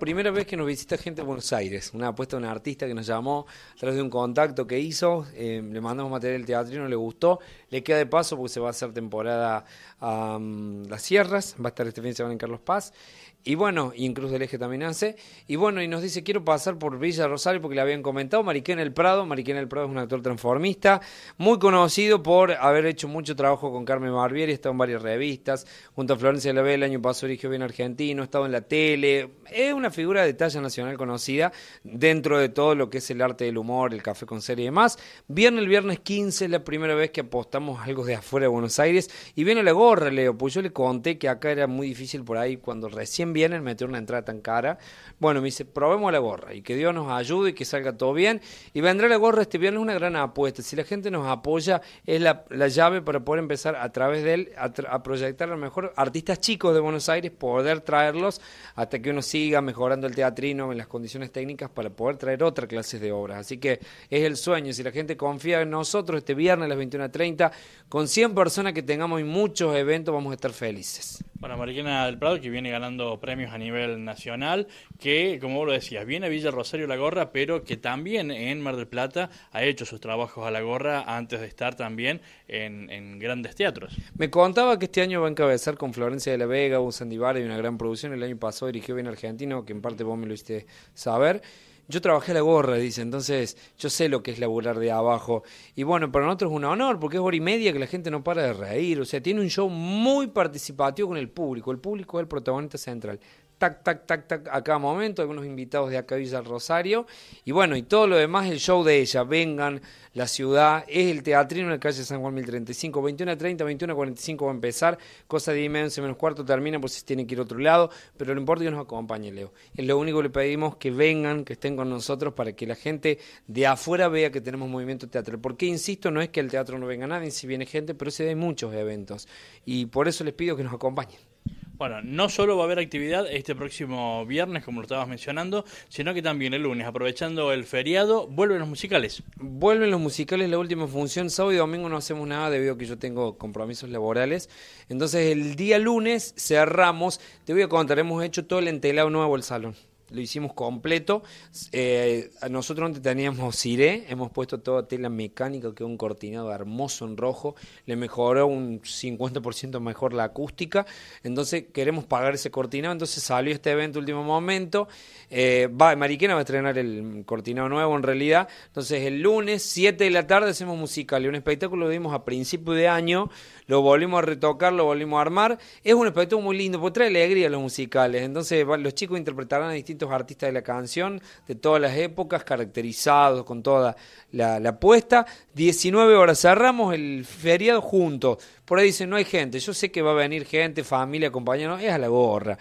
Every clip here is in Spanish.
Primera vez que nos visita gente de Buenos Aires, una apuesta de un artista que nos llamó a través de un contacto que hizo, eh, le mandamos material y no le gustó, le queda de paso porque se va a hacer temporada a mm, Las Sierras, va a estar este fin de semana en Carlos Paz, y bueno, y en Cruz del Eje también hace, y bueno, y nos dice, quiero pasar por Villa Rosario porque le habían comentado, Mariquén El Prado, Mariquén El Prado es un actor transformista, muy conocido por haber hecho mucho trabajo con Carmen Barbieri, ha estado en varias revistas, junto a Florencia Lavella, el año pasado dirigió bien argentino, ha estado en la tele, eh, una figura de talla nacional conocida dentro de todo lo que es el arte del humor, el café con serie y demás. Viene el viernes 15, es la primera vez que apostamos algo de afuera de Buenos Aires. Y viene la gorra, Leo, pues yo le conté que acá era muy difícil por ahí cuando recién vienen meter una entrada tan cara. Bueno, me dice, probemos la gorra y que Dios nos ayude y que salga todo bien. Y vendrá la gorra este viernes, una gran apuesta. Si la gente nos apoya, es la, llave para poder empezar a través de él a, proyectar a lo mejor artistas chicos de Buenos Aires, poder traerlos hasta que uno siga mejorando el teatrino en las condiciones técnicas para poder traer otra clase de obras. Así que es el sueño. Si la gente confía en nosotros este viernes a las 21.30, con 100 personas que tengamos y muchos eventos, vamos a estar felices. Bueno, Mariana del Prado, que viene ganando premios a nivel nacional, que, como vos lo decías, viene a Villa Rosario La Gorra, pero que también en Mar del Plata ha hecho sus trabajos a La Gorra antes de estar también en, grandes teatros. Me contaba que este año va a encabezar con Florencia de la Vega, un Sandivar y una gran producción. El año pasado dirigió Bien Argentino, que en parte vos me lo hiciste saber. Yo trabajé la gorra, dice, entonces yo sé lo que es laburar de abajo. Y bueno, para nosotros es un honor porque es hora y media que la gente no para de reír. O sea, tiene un show muy participativo con el público. El público es el protagonista central tac, tac, tac, tac, a cada momento, algunos invitados de acá Villa Rosario, y bueno, y todo lo demás, el show de ella, vengan, la ciudad, es el teatrino en la calle San Juan 1035, 21 a 30, 21 a 45 va a empezar, cosa de 10 menos, menos cuarto termina por pues si tienen que ir a otro lado, pero lo importante es que nos acompañe Leo, es lo único que le pedimos que vengan, que estén con nosotros para que la gente de afuera vea que tenemos movimiento teatral, porque insisto, no es que el teatro no venga nadie, si viene gente, pero se hay muchos eventos, y por eso les pido que nos acompañen. Bueno, no solo va a haber actividad este próximo viernes, como lo estabas mencionando, sino que también el lunes, aprovechando el feriado, vuelven los musicales. Vuelven los musicales, la última función, sábado y domingo no hacemos nada debido a que yo tengo compromisos laborales. Entonces el día lunes cerramos, te voy a contar, hemos hecho todo el entelado nuevo el salón lo hicimos completo. Eh, nosotros antes teníamos ciré, hemos puesto toda tela mecánica, que es un cortinado hermoso en rojo, le mejoró un 50% mejor la acústica, entonces queremos pagar ese cortinado, entonces salió este evento último momento, eh, va, Mariquena va a estrenar el cortinado nuevo en realidad, entonces el lunes 7 de la tarde hacemos musical y un espectáculo lo dimos a principio de año, lo volvimos a retocar, lo volvimos a armar, es un espectáculo muy lindo, porque trae alegría a los musicales, entonces los chicos interpretarán a distintos artistas de la canción, de todas las épocas, caracterizados con toda la, la apuesta. 19 horas cerramos el feriado juntos. Por ahí dicen, no hay gente. Yo sé que va a venir gente, familia, compañeros, es a la gorra.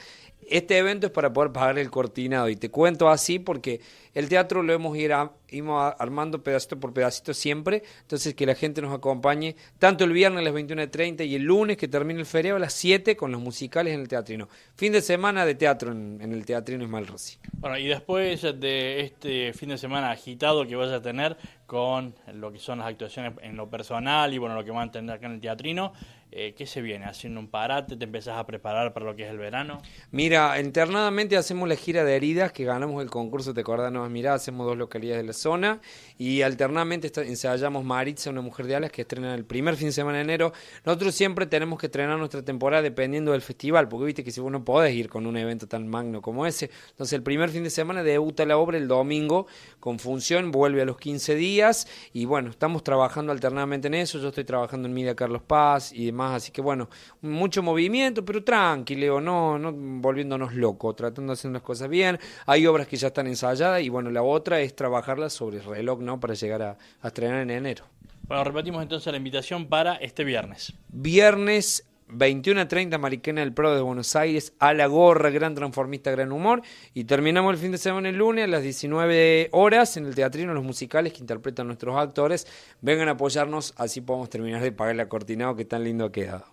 Este evento es para poder pagar el cortinado y te cuento así porque el teatro lo hemos ido a íbamos armando pedacito por pedacito siempre. Entonces, que la gente nos acompañe tanto el viernes a las 21.30 y el lunes que termine el feriado a las 7 con los musicales en el teatrino. Fin de semana de teatro en, el teatrino Ismael Rossi. Bueno, y después de este fin de semana agitado que vas a tener con lo que son las actuaciones en lo personal y bueno, lo que van a tener acá en el teatrino, eh, ¿Qué se viene? ¿Haciendo un parate? ¿Te empezás a preparar para lo que es el verano? Mira, internadamente hacemos la gira de heridas, que ganamos el concurso, te acordás, no, mira, hacemos dos localidades de la zona y alternamente ensayamos Maritza, una mujer de alas que estrena el primer fin de semana de enero. Nosotros siempre tenemos que estrenar nuestra temporada dependiendo del festival, porque viste que si vos no podés ir con un evento tan magno como ese, entonces el primer fin de semana debuta la obra el domingo con función, vuelve a los 15 días y bueno, estamos trabajando alternadamente en eso, yo estoy trabajando en Media Carlos Paz y demás, así que bueno, mucho movimiento, pero tranquilo, no, no volviéndonos locos, tratando de hacer las cosas bien. Hay obras que ya están ensayadas y bueno, la otra es trabajarlas sobre el reloj ¿no? para llegar a, estrenar en enero. Bueno, repetimos entonces la invitación para este viernes. Viernes 21 a 30, Mariquena del Pro de Buenos Aires, a la gorra, gran transformista, gran humor. Y terminamos el fin de semana el lunes a las 19 horas en el Teatrino, los musicales que interpretan nuestros actores. Vengan a apoyarnos, así podemos terminar de pagar el acortinado que tan lindo ha quedado.